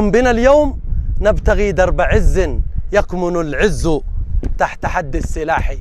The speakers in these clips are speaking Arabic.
قم بنا اليوم نبتغي درب عز يكمن العز تحت حد السلاح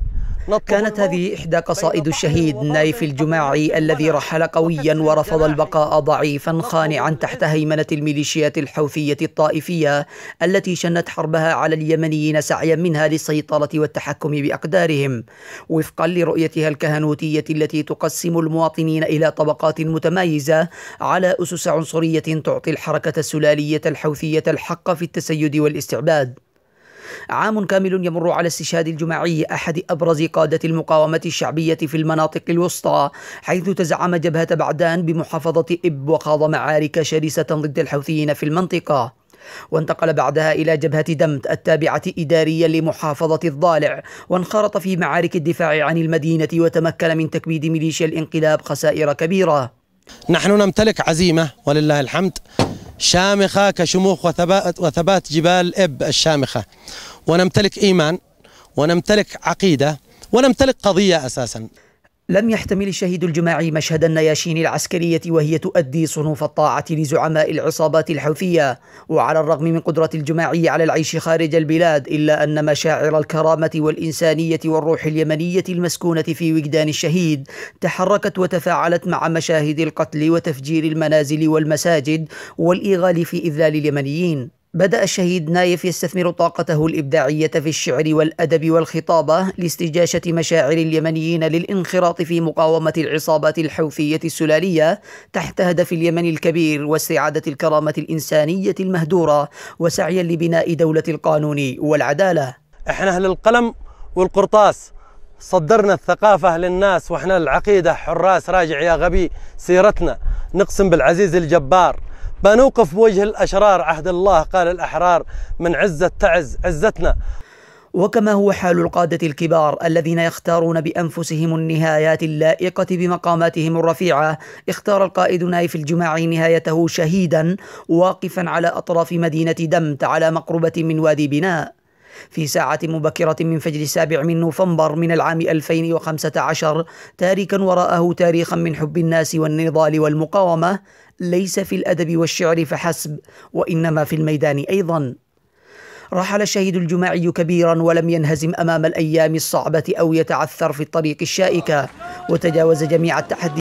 كانت هذه إحدى قصائد الشهيد نايف الجماعي الذي رحل قويا ورفض البقاء ضعيفا خانعا تحت هيمنة الميليشيات الحوثية الطائفية التي شنت حربها على اليمنيين سعيا منها للسيطرة والتحكم بأقدارهم وفقا لرؤيتها الكهنوتية التي تقسم المواطنين إلى طبقات متمايزة على أسس عنصرية تعطي الحركة السلالية الحوثية الحق في التسيد والاستعباد عام كامل يمر على استشهاد الجماعي أحد أبرز قادة المقاومة الشعبية في المناطق الوسطى حيث تزعم جبهة بعدان بمحافظة إب وخاض معارك شرسة ضد الحوثيين في المنطقة وانتقل بعدها إلى جبهة دمت التابعة إداريا لمحافظة الضالع وانخرط في معارك الدفاع عن المدينة وتمكن من تكبيد ميليشيا الانقلاب خسائر كبيرة نحن نمتلك عزيمة ولله الحمد شامخة كشموخ وثبات, وثبات جبال إب الشامخة ونمتلك إيمان ونمتلك عقيدة ونمتلك قضية أساساً لم يحتمل الشهيد الجماعي مشهد النياشين العسكرية وهي تؤدي صنوف الطاعة لزعماء العصابات الحوثية وعلى الرغم من قدرة الجماعي على العيش خارج البلاد إلا أن مشاعر الكرامة والإنسانية والروح اليمنية المسكونة في وجدان الشهيد تحركت وتفاعلت مع مشاهد القتل وتفجير المنازل والمساجد والإيغال في إذلال اليمنيين بدأ الشهيد نايف يستثمر طاقته الإبداعية في الشعر والأدب والخطابة لاستجاشة مشاعر اليمنيين للانخراط في مقاومة العصابات الحوثية السلالية تحت هدف اليمن الكبير واستعادة الكرامة الإنسانية المهدورة وسعيا لبناء دولة القانون والعدالة احنا أهل القلم والقرطاس صدرنا الثقافة للناس واحنا العقيدة حراس راجع يا غبي سيرتنا نقسم بالعزيز الجبار بنوقف بوجه الأشرار عهد الله قال الأحرار من عزة تعز عزتنا وكما هو حال القادة الكبار الذين يختارون بأنفسهم النهايات اللائقة بمقاماتهم الرفيعة اختار القائد نايف الجماعي نهايته شهيدا واقفا على أطراف مدينة دمت على مقربة من وادي بناء في ساعة مبكرة من فجر السابع من نوفمبر من العام 2015 تاركا وراءه تاريخا من حب الناس والنضال والمقاومة ليس في الأدب والشعر فحسب وإنما في الميدان أيضا رحل الشهيد الجماعي كبيرا ولم ينهزم أمام الأيام الصعبة أو يتعثر في الطريق الشائكة وتجاوز جميع التحديات